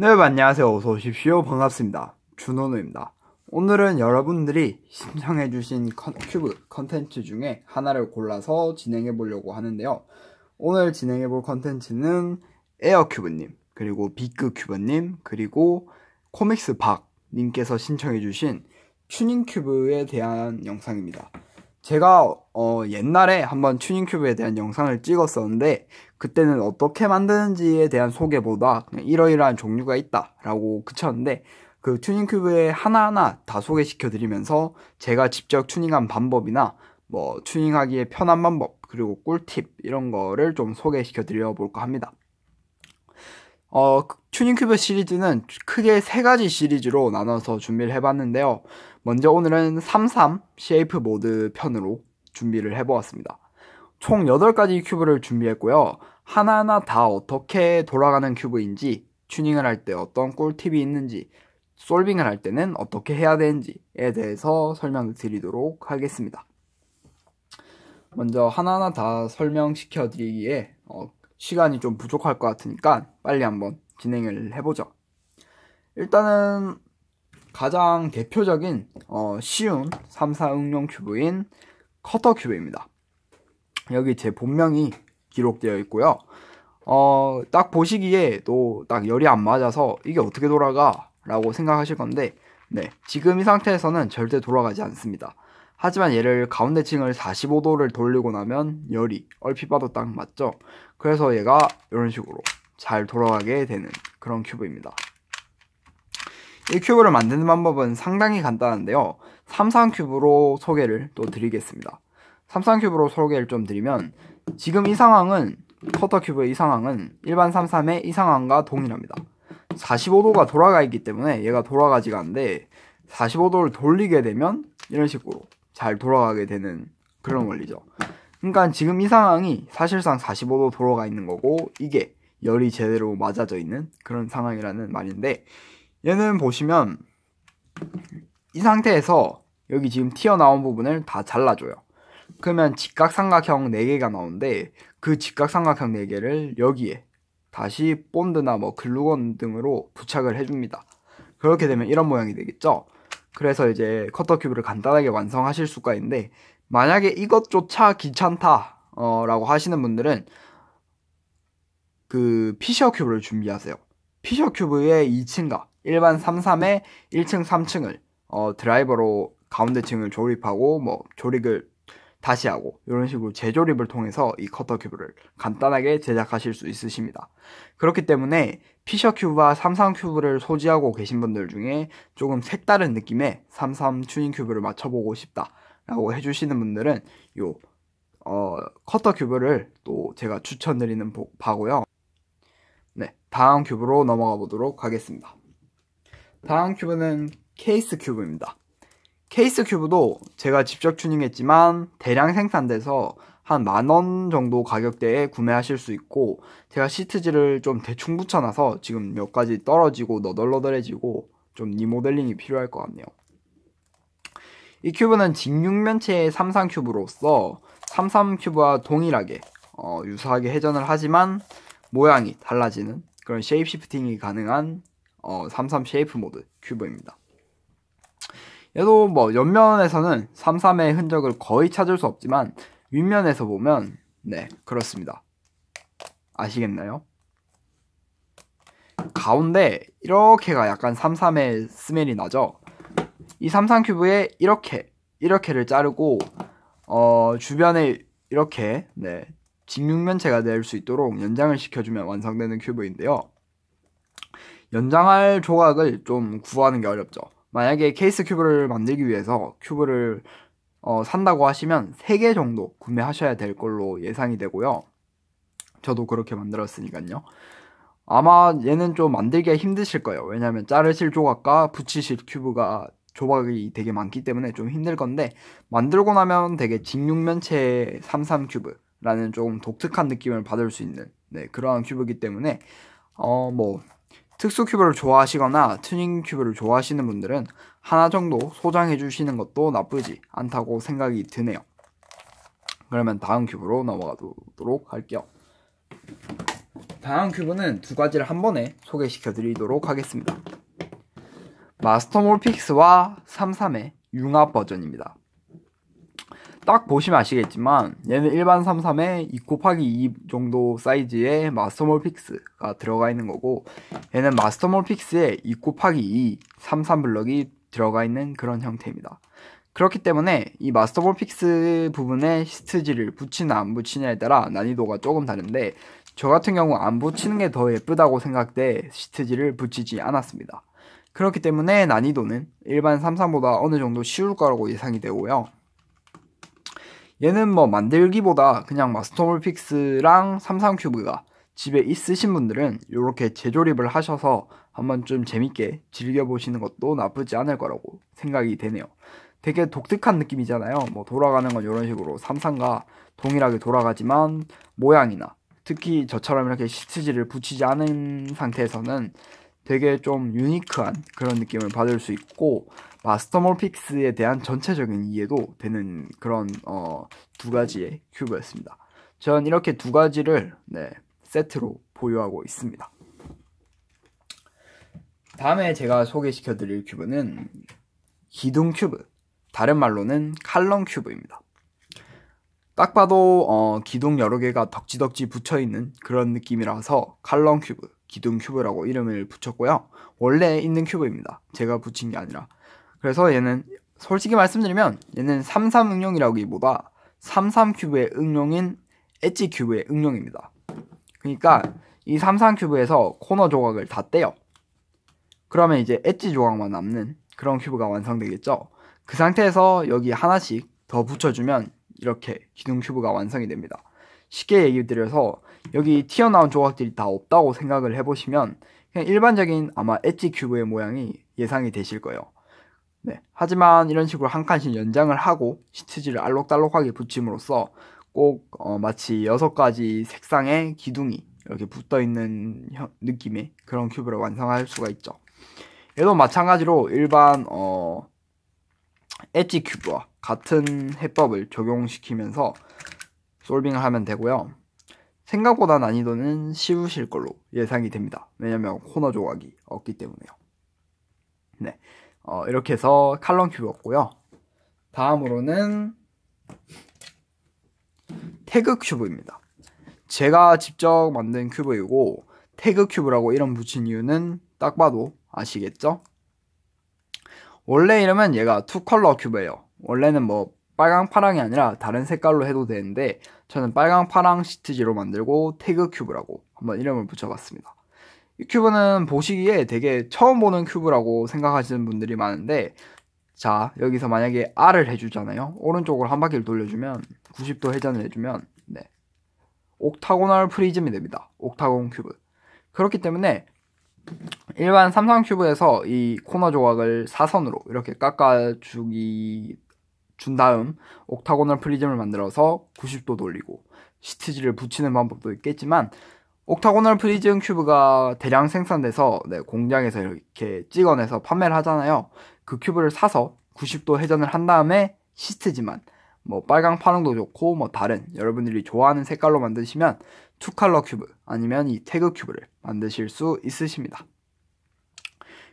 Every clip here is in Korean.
네, 안녕하세요. 어서 오십시오. 반갑습니다. 준호노입니다. 오늘은 여러분들이 신청해주신 컨, 큐브 컨텐츠 중에 하나를 골라서 진행해 보려고 하는데요. 오늘 진행해 볼 컨텐츠는 에어큐브님, 그리고 비크큐브님, 그리고 코믹스 박님께서 신청해주신 튜닝큐브에 대한 영상입니다. 제가 어 옛날에 한번 튜닝큐브에 대한 영상을 찍었었는데 그때는 어떻게 만드는지에 대한 소개보다 그냥 이러이러한 종류가 있다라고 그쳤는데 그 튜닝큐브에 하나하나 다 소개시켜 드리면서 제가 직접 튜닝한 방법이나 뭐 튜닝하기에 편한 방법 그리고 꿀팁 이런 거를 좀 소개시켜 드려 볼까 합니다. 어, 그 튜닝큐브 시리즈는 크게 세 가지 시리즈로 나눠서 준비를 해봤는데요. 먼저 오늘은 33 쉐이프 모드 편으로 준비를 해보았습니다. 총 8가지 큐브를 준비했고요. 하나하나 다 어떻게 돌아가는 큐브인지, 튜닝을 할 때 어떤 꿀팁이 있는지, 솔빙을 할 때는 어떻게 해야 되는지에 대해서 설명을 드리도록 하겠습니다. 먼저 하나하나 다 설명시켜 드리기에 어, 시간이 좀 부족할 것 같으니까 빨리 한번 진행을 해보죠. 일단은 가장 대표적인 어, 쉬운 3 4 응용 큐브인 커터 큐브입니다. 여기 제 본명이 기록되어 있고요. 어, 딱 보시기에 도딱 열이 안 맞아서 이게 어떻게 돌아가? 라고 생각하실 건데 네, 지금 이 상태에서는 절대 돌아가지 않습니다. 하지만 얘를 가운데 층을 45도를 돌리고 나면 열이 얼핏 봐도 딱 맞죠? 그래서 얘가 이런 식으로 잘 돌아가게 되는 그런 큐브입니다. 1큐브를 만드는 방법은 상당히 간단한데요. 삼상 큐브로 소개를 또 드리겠습니다. 삼상 큐브로 소개를 좀 드리면 지금 이 상황은 커터 큐브의 이 상황은 일반 33의 이 상황과 동일합니다. 45도가 돌아가 있기 때문에 얘가 돌아가지가 않는데 45도를 돌리게 되면 이런 식으로 잘 돌아가게 되는 그런 원리죠. 그러니까 지금 이 상황이 사실상 45도 돌아가 있는 거고 이게 열이 제대로 맞아져 있는 그런 상황이라는 말인데 얘는 보시면 이 상태에서 여기 지금 튀어나온 부분을 다 잘라줘요. 그러면 직각삼각형 4개가 나오는데 그 직각삼각형 4개를 여기에 다시 본드나 뭐 글루건 등으로 부착을 해줍니다. 그렇게 되면 이런 모양이 되겠죠. 그래서 이제 커터 큐브를 간단하게 완성하실 수가 있는데 만약에 이것조차 귀찮다 어, 라고 하시는 분들은 그 피셔 큐브를 준비하세요. 피셔 큐브의 2층각 일반 3 3에 1층, 3층을 어, 드라이버로 가운데 층을 조립하고 뭐 조립을 다시 하고 이런 식으로 재조립을 통해서 이 커터 큐브를 간단하게 제작하실 수 있으십니다. 그렇기 때문에 피셔 큐브와 33 큐브를 소지하고 계신 분들 중에 조금 색다른 느낌의 33 튜닝 큐브를 맞춰보고 싶다라고 해주시는 분들은 요 어, 커터 큐브를 또 제가 추천드리는 바고요. 네, 다음 큐브로 넘어가 보도록 하겠습니다. 다음 큐브는 케이스 큐브입니다. 케이스 큐브도 제가 직접 튜닝했지만 대량 생산돼서 한 만원 정도 가격대에 구매하실 수 있고 제가 시트지를 좀 대충 붙여놔서 지금 몇 가지 떨어지고 너덜너덜해지고 좀 리모델링이 필요할 것 같네요. 이 큐브는 직육면체의 삼상 큐브로서 삼삼 큐브와 동일하게 어, 유사하게 회전을 하지만 모양이 달라지는 그런 쉐입 시프팅이 가능한 어, 33 쉐이프 모드 큐브입니다. 얘도 뭐 옆면에서는 33의 흔적을 거의 찾을 수 없지만 윗면에서 보면 네 그렇습니다. 아시겠나요? 가운데 이렇게가 약간 33의 스멜이 나죠? 이 33큐브에 이렇게 이렇게를 자르고 어, 주변에 이렇게 네, 직육면체가 될 수 있도록 연장을 시켜주면 완성되는 큐브인데요. 연장할 조각을 좀 구하는 게 어렵죠. 만약에 케이스 큐브를 만들기 위해서 큐브를 어, 산다고 하시면 3개 정도 구매하셔야 될 걸로 예상이 되고요. 저도 그렇게 만들었으니까요. 아마 얘는 좀 만들기가 힘드실 거예요. 왜냐하면 자르실 조각과 붙이실 큐브가 조각이 되게 많기 때문에 좀 힘들 건데 만들고 나면 되게 직육면체 33 큐브라는 조금 독특한 느낌을 받을 수 있는 네, 그러한 큐브이기 때문에 어뭐 특수 큐브를 좋아하시거나 튜닝 큐브를 좋아하시는 분들은 하나 정도 소장해 주시는 것도 나쁘지 않다고 생각이 드네요. 그러면 다음 큐브로 넘어가도록 할게요. 다음 큐브는 두 가지를 한 번에 소개시켜 드리도록 하겠습니다. 마스터몰 픽스와 33의 융합 버전입니다. 딱 보시면 아시겠지만 얘는 일반 33에 2 곱하기 2 정도 사이즈의 마스터몰 픽스가 들어가 있는 거고 얘는 마스터몰 픽스에 2 곱하기 2 33블럭이 들어가 있는 그런 형태입니다. 그렇기 때문에 이마스터몰 픽스 부분에 시트지를 붙이나 안 붙이냐에 따라 난이도가 조금 다른데 저 같은 경우 안 붙이는 게 더 예쁘다고 생각돼 시트지를 붙이지 않았습니다. 그렇기 때문에 난이도는 일반 3 3보다 어느 정도 쉬울 거라고 예상이 되고요. 얘는 뭐 만들기보다 그냥 마스터볼픽스랑 삼삼큐브가 집에 있으신 분들은 이렇게 재조립을 하셔서 한번 좀 재밌게 즐겨보시는 것도 나쁘지 않을 거라고 생각이 되네요. 되게 독특한 느낌이잖아요. 뭐 돌아가는 건 이런 식으로 삼상과 동일하게 돌아가지만 모양이나 특히 저처럼 이렇게 시트지를 붙이지 않은 상태에서는 되게 좀 유니크한 그런 느낌을 받을 수 있고 마스터몰픽스에 대한 전체적인 이해도 되는 그런 어, 두 가지의 큐브였습니다. 전 이렇게 두 가지를 네, 세트로 보유하고 있습니다. 다음에 제가 소개시켜 드릴 큐브는 기둥 큐브, 다른 말로는 칼럼 큐브입니다. 딱 봐도 어, 기둥 여러 개가 덕지덕지 붙어 있는 그런 느낌이라서 칼럼 큐브 기둥 큐브라고 이름을 붙였고요. 원래 있는 큐브입니다. 제가 붙인 게 아니라. 그래서 얘는 솔직히 말씀드리면 얘는 33 응용이라기보다 33 큐브의 응용인 엣지 큐브의 응용입니다. 그러니까 이 33 큐브에서 코너 조각을 다 떼요. 그러면 이제 엣지 조각만 남는 그런 큐브가 완성되겠죠. 그 상태에서 여기 하나씩 더 붙여주면 이렇게 기둥 큐브가 완성이 됩니다. 쉽게 얘기 드려서 여기 튀어나온 조각들이 다 없다고 생각을 해보시면 그냥 일반적인 아마 엣지 큐브의 모양이 예상이 되실 거예요. 네. 하지만 이런 식으로 한 칸씩 연장을 하고 시트지를 알록달록하게 붙임으로써 꼭 어, 마치 여섯 가지 색상의 기둥이 이렇게 붙어 있는 느낌의 그런 큐브를 완성할 수가 있죠. 얘도 마찬가지로 일반 어, 엣지 큐브와 같은 해법을 적용시키면서 솔빙을 하면 되고요. 생각보다 난이도는 쉬우실 걸로 예상이 됩니다. 왜냐면 코너 조각이 없기 때문에요. 네. 어, 이렇게 해서 칼럼 큐브였고요. 다음으로는 태그 큐브입니다. 제가 직접 만든 큐브이고 태그 큐브라고 이름 붙인 이유는 딱 봐도 아시겠죠? 원래 이름은 얘가 투 컬러 큐브예요. 원래는 뭐 빨강 파랑이 아니라 다른 색깔로 해도 되는데 저는 빨강 파랑 시트지로 만들고 태그 큐브라고 한번 이름을 붙여봤습니다. 이 큐브는 보시기에 되게 처음 보는 큐브라고 생각하시는 분들이 많은데 자 여기서 만약에 R을 해주잖아요. 오른쪽으로 한 바퀴를 돌려주면 90도 회전을 해주면 네 옥타고널 프리즘이 됩니다. 옥타곤 큐브. 그렇기 때문에 일반 삼성 큐브에서 이 코너 조각을 사선으로 이렇게 깎아주기 준 다음 옥타고널 프리즘을 만들어서 90도 돌리고 시트지를 붙이는 방법도 있겠지만 옥타고널 프리즘 큐브가 대량 생산돼서 네, 공장에서 이렇게 찍어내서 판매를 하잖아요. 그 큐브를 사서 90도 회전을 한 다음에 시트지만 뭐 빨강 파랑도 좋고 뭐 다른 여러분들이 좋아하는 색깔로 만드시면 투 칼러 큐브 아니면 이 태그 큐브를 만드실 수 있으십니다.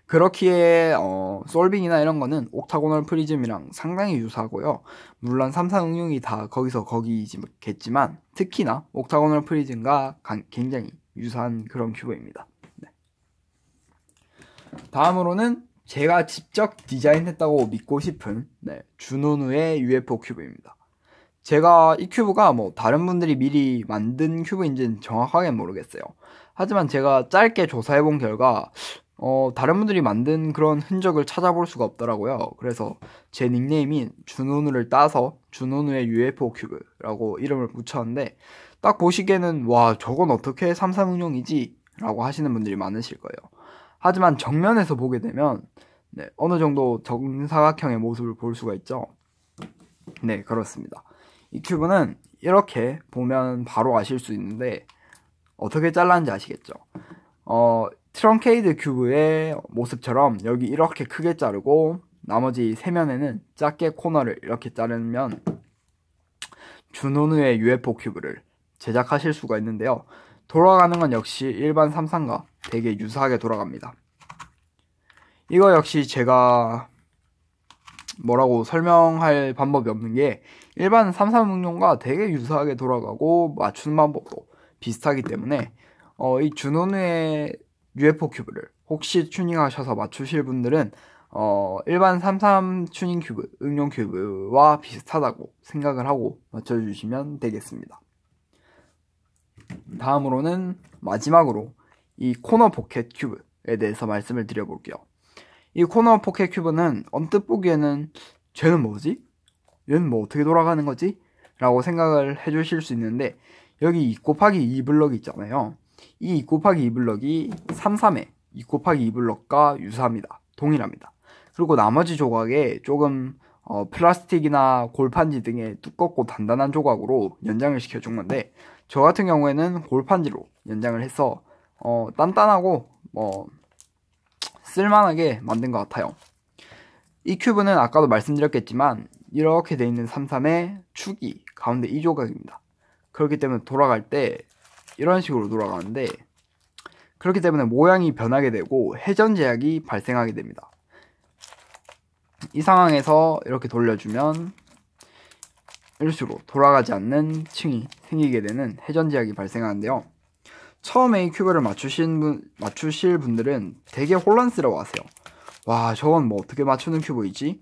그렇기에 어, 솔빙이나 이런 거는 옥타고널 프리즘이랑 상당히 유사하고요. 물론 삼상응용이다 거기서 거기겠지만 특히나 옥타고널 프리즘과 굉장히 유사한 그런 큐브입니다. 네. 다음으로는 제가 직접 디자인했다고 믿고 싶은 네, 준호누의 UFO 큐브입니다. 제가 이 큐브가 뭐 다른 분들이 미리 만든 큐브인지는 정확하게 모르겠어요. 하지만 제가 짧게 조사해본 결과 어, 다른 분들이 만든 그런 흔적을 찾아볼 수가 없더라고요. 그래서 제 닉네임인 준호누를 따서 준호누의 UFO 큐브라고 이름을 붙였는데 딱 보시기에는 와 저건 어떻게 3 3 6용이지 라고 하시는 분들이 많으실 거예요. 하지만 정면에서 보게 되면 네, 어느 정도 정사각형의 모습을 볼 수가 있죠. 네 그렇습니다. 이 큐브는 이렇게 보면 바로 아실 수 있는데 어떻게 잘랐는지 아시겠죠? 어, 트렁케이드 큐브의 모습처럼 여기 이렇게 크게 자르고 나머지 세면에는 작게 코너를 이렇게 자르면 준호누의 UFO 큐브를 제작하실 수가 있는데요. 돌아가는 건 역시 일반 삼상과 되게 유사하게 돌아갑니다. 이거 역시 제가 뭐라고 설명할 방법이 없는 게 일반 삼삼응용과 되게 유사하게 돌아가고 맞춤 방법도 비슷하기 때문에 어, 이 준호누의 UFO 큐브를 혹시 튜닝하셔서 맞추실 분들은 어, 일반 33 튜닝 큐브, 응용 큐브와 비슷하다고 생각을 하고 맞춰주시면 되겠습니다. 다음으로는 마지막으로 이 코너 포켓 큐브에 대해서 말씀을 드려볼게요. 이 코너 포켓 큐브는 언뜻 보기에는 쟤는 뭐지? 얘는 뭐 어떻게 돌아가는 거지? 라고 생각을 해주실 수 있는데 여기 2 곱하기 2 블럭 있잖아요. 이2 곱하기 2 블럭이 3, 3에2 곱하기 2 블럭과 유사합니다. 동일합니다. 그리고 나머지 조각에 조금 어, 플라스틱이나 골판지 등의 두껍고 단단한 조각으로 연장을 시켜준 건데 저 같은 경우에는 골판지로 연장을 해서 어, 단단하고 뭐 쓸만하게 만든 것 같아요. 이 큐브는 아까도 말씀드렸겠지만 이렇게 돼 있는 33의 축이 가운데 이조각입니다 그렇기 때문에 돌아갈 때 이런 식으로 돌아가는데 그렇기 때문에 모양이 변하게 되고 회전 제약이 발생하게 됩니다. 이 상황에서 이렇게 돌려주면 이런 식으로 돌아가지 않는 층이 생기게 되는 회전 제약이 발생하는데요. 처음에 이 큐브를 맞추신 분, 맞추실 분들은 되게 혼란스러워하세요. 와 저건 뭐 어떻게 맞추는 큐브이지?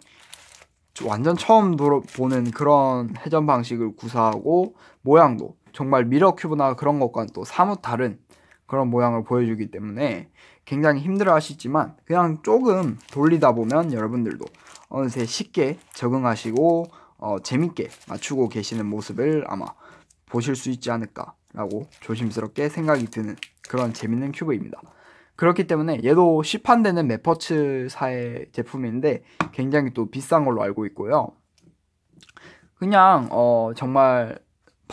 완전 처음 보는 그런 회전 방식을 구사하고 모양도 정말 미러큐브나 그런 것과는 또 사뭇 다른 그런 모양을 보여주기 때문에 굉장히 힘들어 하시지만 그냥 조금 돌리다 보면 여러분들도 어느새 쉽게 적응하시고 어, 재밌게 맞추고 계시는 모습을 아마 보실 수 있지 않을까라고 조심스럽게 생각이 드는 그런 재밌는 큐브입니다. 그렇기 때문에 얘도 시판되는 메퍼츠사의 제품인데 굉장히 또 비싼 걸로 알고 있고요. 그냥 어, 정말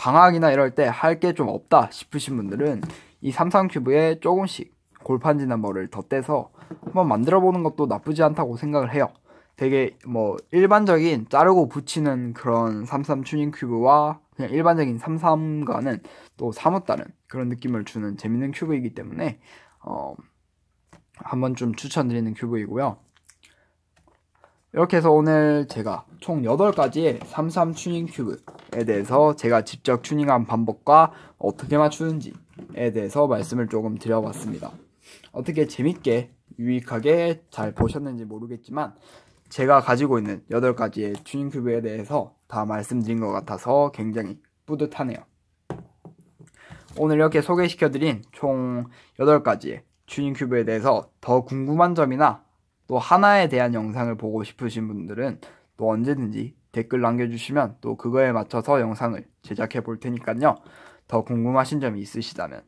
방학이나 이럴 때 할 게 좀 없다 싶으신 분들은 이삼삼큐브에 조금씩 골판지 나머를 덧대서 한번 만들어 보는 것도 나쁘지 않다고 생각을 해요. 되게 뭐 일반적인 자르고 붙이는 그런 삼삼 튜닝 큐브와 그냥 일반적인 삼삼과는 또 사뭇 다른 그런 느낌을 주는 재밌는 큐브이기 때문에 어 한번 좀 추천드리는 큐브이고요. 이렇게 해서 오늘 제가 총 8가지의 33 튜닝 큐브에 대해서 제가 직접 튜닝한 방법과 어떻게 맞추는지에 대해서 말씀을 조금 드려봤습니다. 어떻게 재밌게 유익하게 잘 보셨는지 모르겠지만 제가 가지고 있는 8가지의 튜닝 큐브에 대해서 다 말씀드린 것 같아서 굉장히 뿌듯하네요. 오늘 이렇게 소개시켜드린 총 8가지의 튜닝 큐브에 대해서 더 궁금한 점이나 또 하나에 대한 영상을 보고 싶으신 분들은 또 언제든지 댓글 남겨주시면 또 그거에 맞춰서 영상을 제작해 볼 테니까요. 더 궁금하신 점이 있으시다면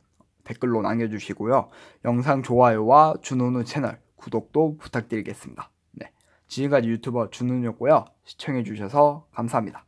댓글로 남겨주시고요. 영상 좋아요와 준훈우 채널 구독도 부탁드리겠습니다. 네. 지금까지 유튜버 준훈이었고요. 시청해주셔서 감사합니다.